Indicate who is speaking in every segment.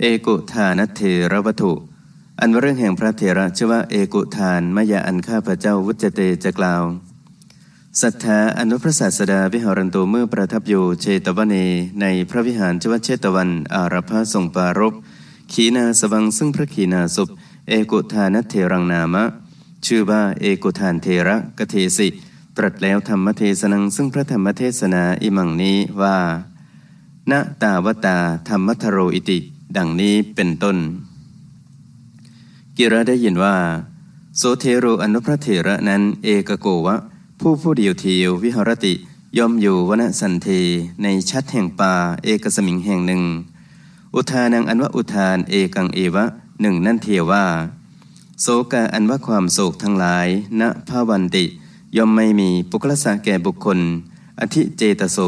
Speaker 1: เอกุทานเถระวัตุอันเรื่องแห่งพระเถระชื่อว่าเอกุทานมายาอันข้าพระเจ้าวุจเตจะกล่าวศรัทธาอนุพระศาสดาวิหารันตูเมื่อประทับอยู่เชตวันเนในพระวิหารชวเชตวันอารพะทรงปารบขีนาสวังซึ่งพระขีนาสุปเอกุทานเถรังนามะ ชื่อว่าเอกุทานเถระกเทสิตรัสแล้วธรรมเทศนังซึ่งพระธรรมเทศนาอิมังนี้ว่า ณตาวตาธรรมทโรอิติดังนี้เป็นต้น กิระได้ยินว่า โสเทโรอนุพระเถระนั้นเอกโกวะ ผู้ผู้เดียวเทียววิหรติ ย่อมอยู่วณสันเทในชัดแห่งป่าเอกสมิงแห่งหนึ่ง อุทานังอันว่าอุทานเอกังเอวะหนึ่ง นั่นเทียว่าโศกาอันว่าความโศกทั้งหลายณภาวันติย่อมไม่มีปุคลสะแก่บุคคล อธิเจตโส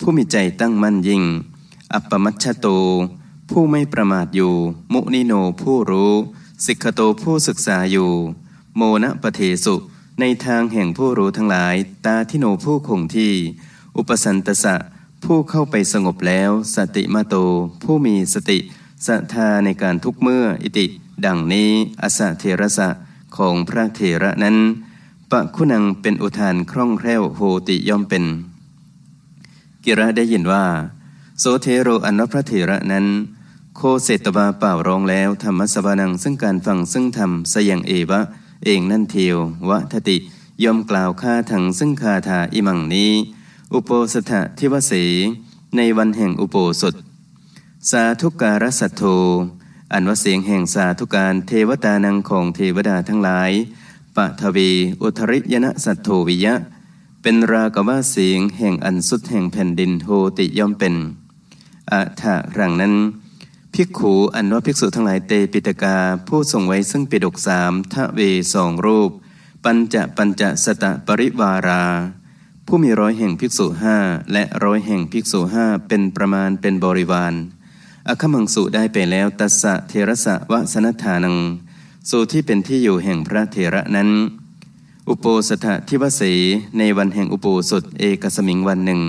Speaker 1: ผู้มีใจตั้งมั่นยิ่ง อัปปมัชชโตผู้ไม่ประมาทอยู่ มุนิโนผู้รู้สิกขโตผู้ศึกษาอยู่ โมนะปะเทสุ ในทางแห่งผู้รู้ทั้งหลาย ตาทิโนผู้คงที่ อุปสันตสะ ผู้เข้าไปสงบแล้ว สติมาโตผู้มีสติสัทธาในการทุกเมื่ออิติ ดังนี้อสะเทระสะของพระเถระนั้น ปะคุณังเป็นอุทานคล่องแคล่ว โหติย่อมเป็น กิระได้ยินว่าโสเทโรอนุพระเถระนั้น โคเศตบาเป่าร้องแล้วธรรมสวานังซึ่งการฟังซึ่งธรรมสยังเอวะ เองนั่นเทียววะทติยอมกล่าวคาถังซึ่งคาถาอิมังนี้ อุโปสถะทิวเสในวันแห่งอุโปสถสาธุการสัตโธอันว่าเสียงแห่งสาธุการเทวตานังของเทวดาทั้งหลายปะทวีอุทริยนะสัตโธวิยะ เป็นรากว่าเสียงแห่งอันสุดแห่งแผ่นดินโหติย่อมเป็นอาถะรังนั้น ภิกขูอันว่าภิกษุทั้งหลายเตปิตกาผู้ส่งไว้ซึ่งปิดกสามทะเวสองรูป ปัญจะปัญจะสตะปริวารา ผู้มีร้อยแห่งภิกษุห้าและร้อยแห่งภิกษุห้าเป็นประมาณเป็นบริวาร อคมังสุได้ไปแล้วตัสสะเทระสะวะสนัฐานัง สู่ที่เป็นที่อยู่แห่งพระเทระนั้น อุโปสถทิวสีในวันแห่งอุโปสถเอกสมิงวันหนึ่ง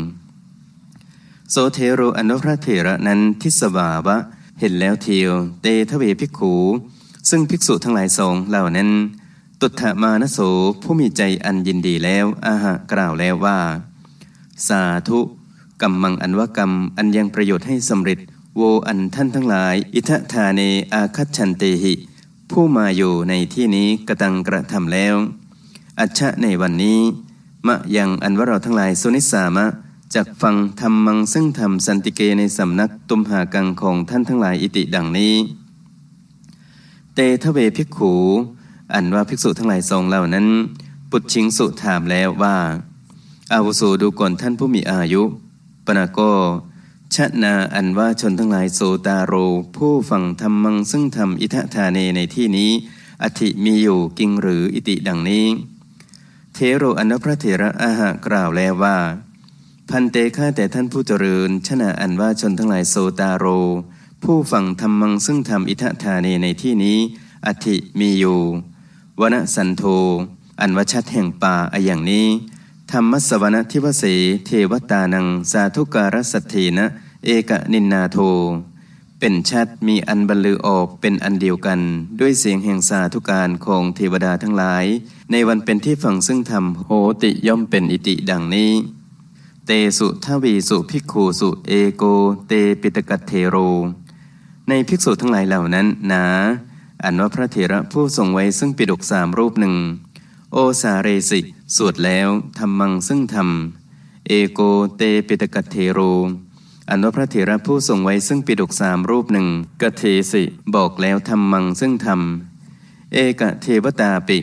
Speaker 1: โสเทโรอนุพระเถระนั้นทิสวาวะ เห็นแล้วเทียวเตทเวภิกขู ซึ่งภิกษุทั้งหลายสองเหล่านั้น ตุถมานโสผู้มีใจอันยินดีแล้ว อาหะกล่าวแล้วว่า สาธุกรรมังอันวกรรม อันยังประโยชน์ให้สำเร็จโวอันท่านทั้งหลาย อิทธาเนอาคัตชันเตหิ ผู้มาอยู่ในที่นี้กระตังกระทำแล้ว อัชชะในวันนี้มะยังอันว่าเราทั้งหลายสุนิสามะจากฟังธรรมังซึ่งธรรมสันติเกในสำนักตุมหากังของท่านทั้งหลายอิติดังนี้ เตทเวภิกขู อันว่าภิกษุทั้งหลายทรงเหล่านั้น ปุชิงสุถามแล้วว่าอาวุโสดูก่อนท่านผู้มีอายุปนาโกชะนาอันว่าชนทั้งหลายโสตาโร ผู้ฟังธรรมังซึ่งธรรมอิทะธาเนในที่นี้อธิมีอยู่กิงหรืออิติดังนี้เทโรอนุพระเถระอาหะกล่าวแล้วว่าพันเตฆ่าแต่ท่านผู้เจริญชนะอันว่าชนทั้งหลายโซตาโร ผู้ฝั่งธรรมังซึ่งทำอิทธาเนในที่นี้อธิมีอยู่วนสันโท อันวชัดแห่งป่าออย่างนี้ ธรรมสวนะทิวเสเทวตานังสาธุการสัตเีนะ เอกนินนาโท เป็นชัดมีอันบรรลือออกเป็นอันเดียวกันด้วยเสียงแห่งสาธุการของเทวดาทั้งหลาย ในวันเป็นที่ฝั่งซึ่งธรรมโหติย่อมเป็นอิติดังนี้เตสุทวีสุภิกขุสุ เอโกเตปิตกัตเทโร ในภิกษุทั้งหลายเหล่านั้นนะอันว่าพระเถระผู้ทรงไว้ซึ่งปิดกสามรูปหนึ่งโอสาเรสิ สวดแล้วทำมังซึ่งทำเอโกเตปิตกัตเทโรอันว่าพระเถระผู้ทรงไว้ซึ่งปิดกสามรูปหนึ่งกเทสิ บอกแล้วทำมังซึ่งทำเอกเทวตาปิ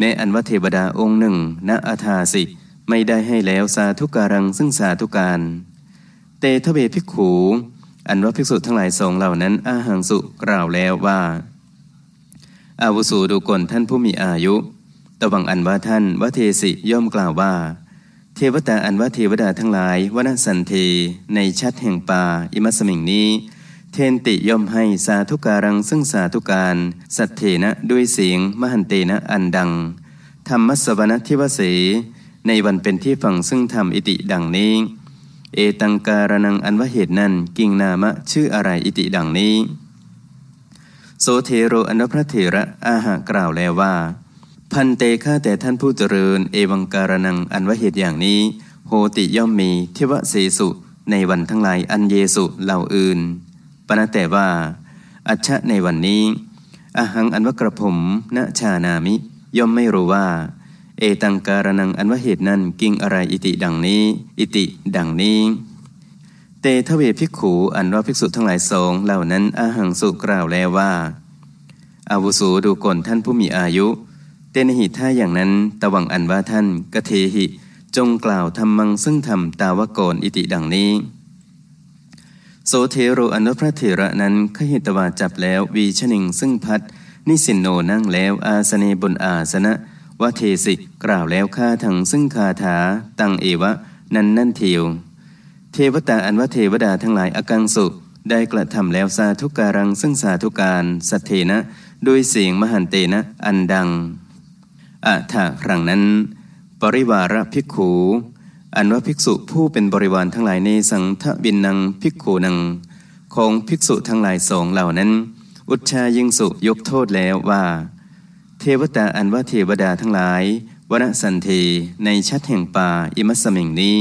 Speaker 1: ในอันว่าเทวดาองค์หนึ่งณอาทาสิไม่ได้ให้แล้วสาธุการังซึ่งสาธุการ เตทเบภิกขู อันว่าภิกษุทั้งหลายสองเหล่านั้นอาหังสุกล่าวแล้วว่าอาวุสูดูกนท่านผู้มีอายุตวังอันว่าท่านวเทสิย่อมกล่าวว่า เทวตาอันว่าเทวดาทั้งหลายวนัสันเทในชัดแห่งป่าอิมัสมิงนี้ เทนติย่อมให้สาธุการังซึ่งสาธุการ สัตเทนะด้วยเสียงมหันเตนะอันดังธรรมสวนณทิวเสในวันเป็นที่ฟังซึ่งทำอิติดังนี้ เอตังการนังอันว่าเหตุนั้นกิงนามะชื่ออะไรอิติดังนี้โสเทโรอนุพระเถระอาหากล่าวแล้วว่า พันเตฆ่าแต่ท่านผู้เจริญ เอวังการนังอันว่าเหตุอย่างนี้ โหติย่อมมีเทวเสสุ ในวันทั้งหลายอันเยสุเหล่าอื่นปนแต่ว่า อัชชะในวันนี้อาหังอันว่ากระผม ณชานามิย่อมไม่รู้ว่าเอตังการนังอันว่าเหตุนั้น กิงอะไรอิติดังนี้ อิติดังนี้ เตทเวภิกขูอันว่าภิกษุทั้งหลายสงเหล่านั้นอาหังสุกล่าวแล้วว่าอาวุสูดูก่อนท่านผู้มีอายุ เตนหิตท่าอย่างนั้นตะวังอันว่าท่านกเทหิจงกล่าวทำมังซึ่งทำตาวโกนอิติดังนี้ โสเทโรอนุพระเถระนั้นขหิตวาจับแล้ววีชนิงซึ่งพัดนิสินโนนั่งแล้วอาสเนบนอาสนะวเทสิกกล่าวแล้วข้าทั้งซึ่งคาถา ตังเอวะ นันนั่นเทียวเทวตาอันว่เทวดาทั้งหลายอกังสุได้กระทำแล้วสาธุการังซึ่งสาธุการสัตเทนะโดยเสียงมหันเตนะ อันดังอะถาครั้งนั้นปริวาระภิกขู อันว่าภิกษุ ผู้เป็นบริวารทั้งหลาย ในสังทบินนังภิกขูนังของภิกษุทั้งหลายสองเหล่านั้นอุชายิงสุยกโทษแล้วว่าเทวตาอันว่าเทวดาทั้งหลายวรสันเทในชัดแห่งป่าอิมัสมิงนี้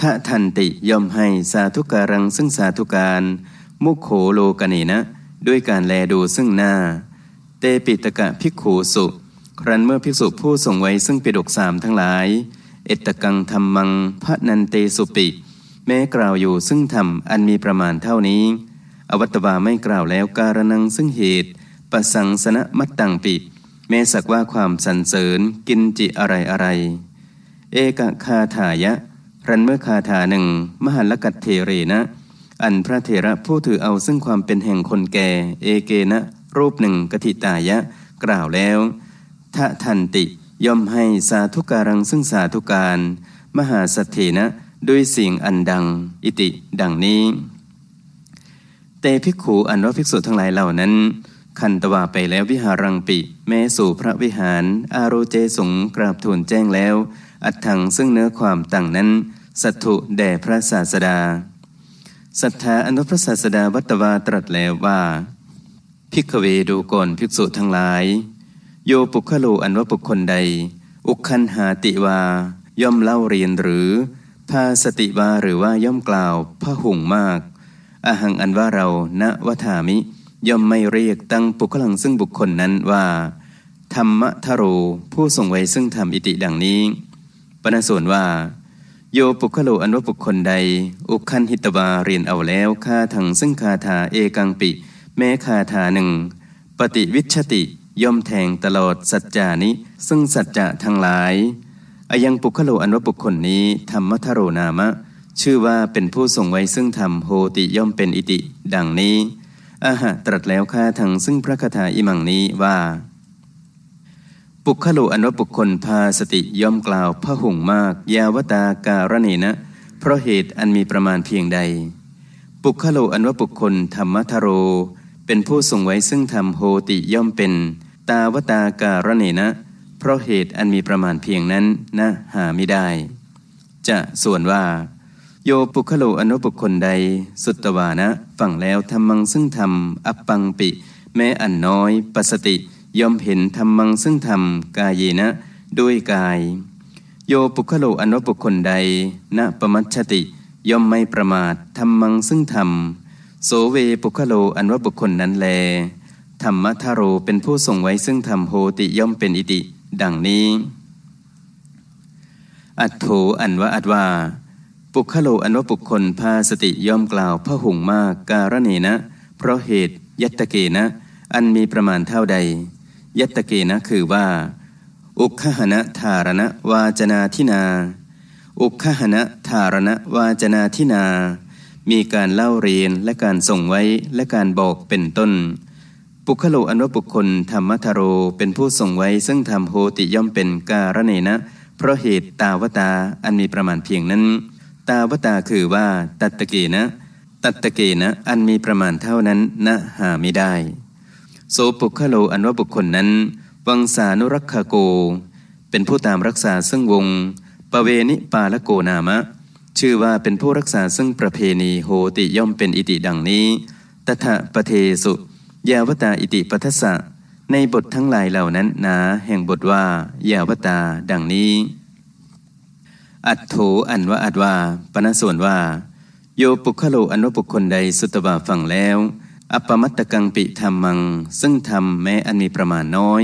Speaker 1: ทะทันติยอมให้สาธุการังซึ่งสาธุการ มุโขโลกเนนะ ด้วยการแลดูซึ่งหน้า เตปิตกะภิกขูสุครั้นเมื่อภิกษุผู้ส่งไว้ ซึ่งปิดกสามทั้งหลาย เอตกังธรรมังพระนันเตสุปิ แม้กล่าวอยู่ซึ่งธรรมอันมีประมาณเท่านี้ อวัตวาไม่กล่าวแล้วการนังซึ่งเหตุประสังสนะมัตตังปิเม้สักว่าความสรรเสริญกินจิอะไรอะไร เอกคาถายะรันเมื่อคาถาหนึ่งมหัลกัตเทเรนะ อันพระเทระผู้ถือเอาซึ่งความเป็นแห่งคนแก่ เอเกนะ รูปหนึ่งกติตายะกล่าวแล้วทะทันติ ย่อมให้สาธุการังซึ่งสาธุการ มหาสเถนะด้วยเสียงอันดังอิติดังนี้ เตภิกขูอันว่าภิกษุทั้งหลายเหล่านั้นขันตวาไปแล้ววิหารังปิ แม้สู่พระวิหารอาโรเจสงกราบทูลแจ้งแล้ว อัดถังซึ่งเนื้อความต่างนั้น สัตุแด่พระศาสดา สัทธาอนุพระศาสดาวัตวาตรัสแล้วว่า พิกเว ดูก่อนภิกษุทั้งหลาย โยปุคโลอันว่าบุคคลใด อุคันหาติวา ย่อมเล่าเรียนหรือ พาสติวาหรือว่าย่อมกล่าวพระหุงมากอหังอันว่าเราณวฏามิย่อมไม่เรียกตั้งปุกลังซึ่งบุคคลนั้นว่า ธรรมทโรผู้ส่งไว้ซึ่งธรรมอิติดังนี้ปนส่วนว่า โยปุคโลอันว่าบุคคลใด อุคันหิตวาเรียนเอาแล้วคาถังซึ่งคาถาเอกังปิแม้คาถาหนึ่ง ปฏิวิชติ ย่อมแทงตลอดสัจจานิซึ่งสัจจะทั้งหลายอายังปุคโลอันว่าบุคคลนี้ธรรมทโรนามะ ชื่อว่าเป็นผู้ส่งไว้ซึ่งธรรมโหติย่อมเป็นอิติ ดังนี้อาหะ ตรัสแล้วค่าทางซึ่งพระคาถาอิมังนี้ว่า ปุคโลอันวปุคคลพาสติย่อมกล่าวพระหงมาก ยาวตาการเนนะ เพราะเหตุอันมีประมาณเพียงใด ปุคโลอันวปุคคลธรรมทโร เป็นผู้ส่งไว้ซึ่งธรรมโหติย่อมเป็น ตาวตาการเนนะ เพราะเหตุอันมีประมาณเพียงนั้นนะ หาไม่ได้ จะส่วนว่าโยปุคโลอนุบุคคลใด สุตตวานะฟังแล้วทำมังซึ่งธรรมอัปปังปิแม้อันน้อยปัสติยอมเห็นธรรมังซึ่งธรรมกายีนะ ด้วยกาย โยปุคโลอนุบุคคลใดณปมัชชติยอมไม่ประมาทธรรมังซึ่งธรรมโสเวปุคโลอนวบุคคลนั้นแลธรรมทโรเป็นผู้ส่งไว้ซึ่งธรรมโหติย่อมเป็นอิติดังนี้ อัตโธอันวะอัตวาปุคโลอันว่าบุคคลพาสติย่อมกล่าวพระหุงมากการเนนะเพราะเหตุยัตเกนะอันมีประมาณเท่าใดยัตเกนะคือว่าอุคหณะธารณะวาจนาทินาอุคหณะธารณะวาจนาทินามีการเล่าเรียนและการส่งไว้และการบอกเป็นต้นปุคโลอันว่าบุคคลธรรมทโรเป็นผู้ส่งไว้ซึ่งธรรมโหติย่อมเป็นการเนนะเพราะเหตุตาวตาอันมีประมาณเพียงนั้นตาวตาคือว่าตัตตะเกนะ ตัตตะเกนะอันมีประมาณเท่านั้นนะหาไม่ได้โสปุคโลอันว่าบุคคลนั้นวังสานุรักขโก เป็นผู้ตามรักษาซึ่งวงปเวนิปาลโกนามะ ชื่อว่าเป็นผู้รักษาซึ่งประเพณีโหติย่อมเป็นอิติดังนี้ตถะปะเทสุ ยาวตาอิติปัสสะในบททั้งหลายเหล่านั้นนาแห่งบทว่ายาวตาดังนี้อัตโถอันว่าอัตวาปนส่วนว่า โยปุคโลอันว่าบุคคลใดสุตบาฟังแล้ว อัปปมัตตกังปิธรรมัง ซึ่งธรรมแม้อันมีประมาณน้อย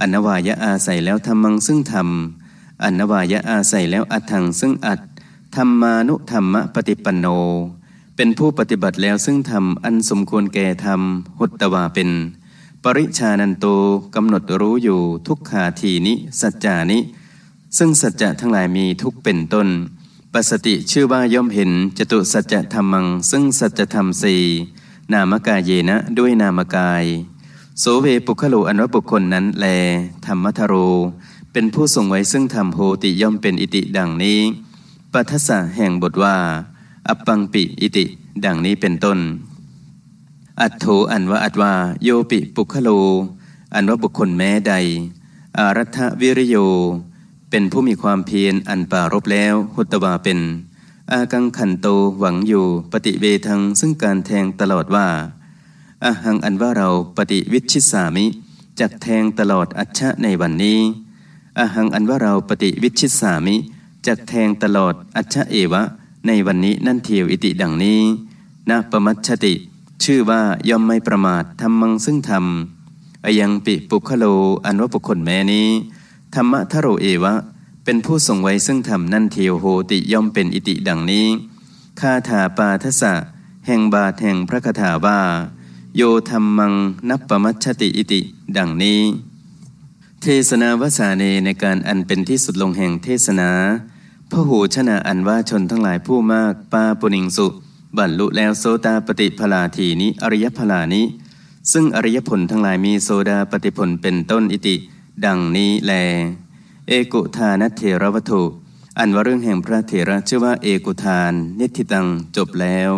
Speaker 1: อันวายะอาศัยแล้วธรรมังซึ่งธรรมอันวายะอาศัยแล้วอัตถังซึ่งอัตธรรมานุธรรมะปฏิปันโน เป็นผู้ปฏิบัติแล้วซึ่งธรรมอันสมควรแก่ธรรมหุตตวาเป็น ปริชานันโตกำหนดรู้อยู่ทุกขาทีนิสัจจานิซึ่งสัจจะทั้งหลายมีทุกเป็นต้น ปสติชื่อว่าย่อมเห็นจตุสัจธรรมัง ซึ่งสัจธรรมสี่นามกายเยนะด้วยนามกาย โสเวปุคโุอันว่าบุคคลนั้นแลธรรมทโร เป็นผู้ทรงไว้ซึ่งธรรมโหติย่อมเป็นอิติดังนี้ปัทสะแห่งบทว่า อัปปังปิอิติดังนี้เป็นต้น อัตโถอันว่าอัตวา โยปิปุคโุอันว่าบุคคลแม้ใดอารัฐวิริโยเป็นผู้มีความเพียรอันป่ารบแล้วหุตวาเป็น อากังขันโตหวังอยู่ปฏิเวทัง ซึ่งการแทงตลอดว่าอาหังอันว่าเราปฏิวิชิสามิจักแทงตลอดอัชชะในวันนี้อาหังอันว่าเราปฏิวิชิสามิจักแทงตลอดอัชชะเอวะ ในวันนี้นั่นเทียวอิติดังนี้นะประมัชติชื่อว่าย่อมไม่ประมาททำมังซึ่งทำอยังปิปุคโลอันว่าบุคคลแม้นี้ธรรมะทโรเอวะเป็นผู้ส่งไว้ซึ่งธรรมนั่นเทวโหติย่อมเป็นอิติดังนี้ คาถาปาทสะแห่งบาทแห่งพระคาถาว่า โยธรรมังนับประมัชติอิติดังนี้ เทศนาวสาเนในการอันเป็นที่สุดลงแห่งเทศนาพระหูชนะอันว่าชนทั้งหลายผู้มากปาปุณิงสุ บรรลุแล้วโซตาปฏิพลาทีนี้อริยพลาน้ซึ่งอริยผลทั้งหลายมีโซดาปฏิผลเป็นต้นอิติดังนี้แล เอกุทานเถรวัตถุอันว่าเรื่องแห่งพระเถระชื่อว่าเอกุทาน นิธิตังจบแล้ว